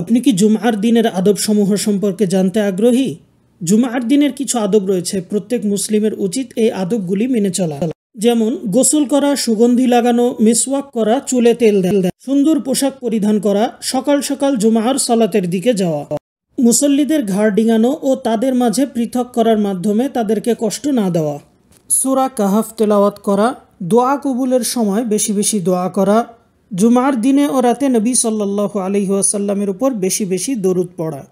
আপনি কি জুমার দিনের আদব সমূহ সম্পর্কে জানতে আগ্রহী জুমার দিনের কিছু আদব রয়েছে প্রত্যেক মুসলিমের উচিত এই আদবগুলি মেনে চলা যেমন গোসল করা সুগন্ধি লাগানো মিসওয়াক করা চুলে তেল দেওয়া সুন্দর পোশাক পরিধান করা সকাল সকাল জুমার সলাতের দিকে যাওয়া মুসল্লিদের ঘাড় ডিঙানো ও তাদের মাঝে পৃথক করার মাধ্যমে তাদেরকে কষ্ট না দেওয়া সুরা কাহাফ তেলাওয়াত করা দোয়া কবুলের সময় বেশি বেশি দোয়া করা জুমার দিনে ও রাতে নবী সাল্লাহ আলহি ওয়াসাল্লামের উপর বেশি বেশি দরুদ পড়া